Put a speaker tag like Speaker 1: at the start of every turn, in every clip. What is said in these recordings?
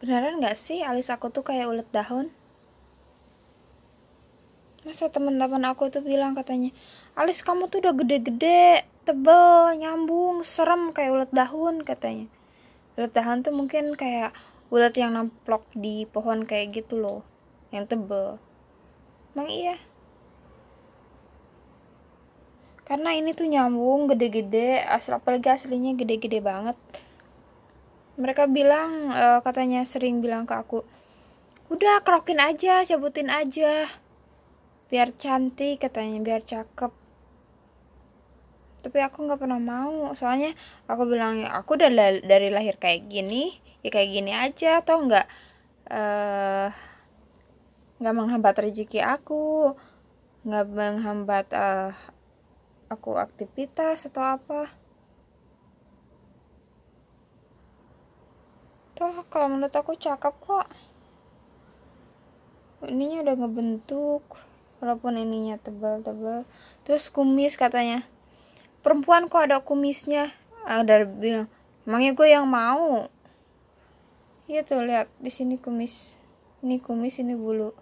Speaker 1: Beneran gak sih alis aku tuh kayak ulet daun? Masa teman-teman aku tuh bilang katanya, alis kamu tuh udah gede-gede, tebel, nyambung, serem kayak ulet daun katanya. Ulet daun tuh mungkin kayak ulet yang namplok di pohon kayak gitu loh, yang tebel. Emang iya? Karena ini tuh nyambung, gede-gede, asal apalagi aslinya gede-gede banget mereka bilang uh, katanya sering bilang ke aku udah kerokin aja cabutin aja biar cantik katanya biar cakep tapi aku nggak pernah mau soalnya aku bilang ya, aku udah la- dari lahir kayak gini ya kayak gini aja atau nggak eh, nggak menghambat rezeki aku nggak menghambat uh, aku aktivitas atau apa kalau menurut aku cakep kok ininya udah ngebentuk walaupun ininya tebal-tebal terus kumis katanya perempuan kok ada kumisnya ada ah, bilang emangnya gue yang mau iya tuh lihat di sini kumis ini kumis ini bulu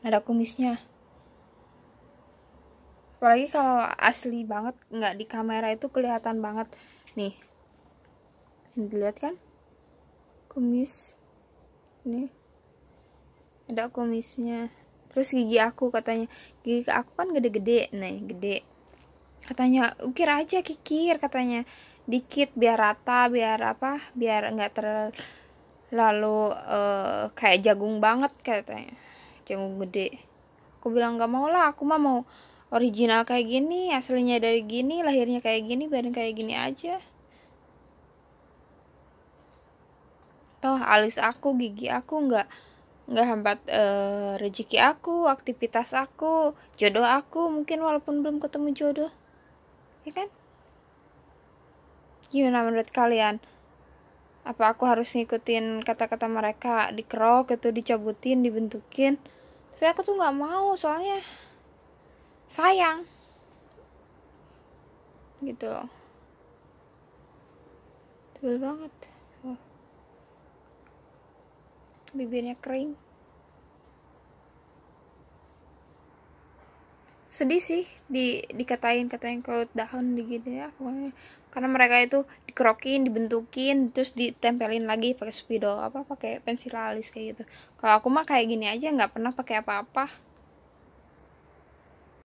Speaker 1: ada kumisnya apalagi kalau asli banget nggak di kamera itu kelihatan banget nih dilihat kan kumis nih ada kumisnya terus gigi aku katanya gigi aku kan gede-gede nih gede katanya ukir aja kikir katanya dikit biar rata biar apa biar nggak terlalu uh, kayak jagung banget katanya jagung gede aku bilang nggak mau lah aku mah mau original kayak gini aslinya dari gini lahirnya kayak gini badan kayak gini aja toh alis aku gigi aku nggak nggak hambat e, rezeki aku aktivitas aku jodoh aku mungkin walaupun belum ketemu jodoh ya kan gimana menurut kalian apa aku harus ngikutin kata-kata mereka dikerok itu dicabutin dibentukin tapi aku tuh nggak mau soalnya sayang gitu loh tebel banget oh. bibirnya kering sedih sih di dikatain katain kalau daun gitu ya pokoknya karena mereka itu dikerokin dibentukin terus ditempelin lagi pakai spidol apa pakai pensil alis kayak gitu kalau aku mah kayak gini aja nggak pernah pakai apa-apa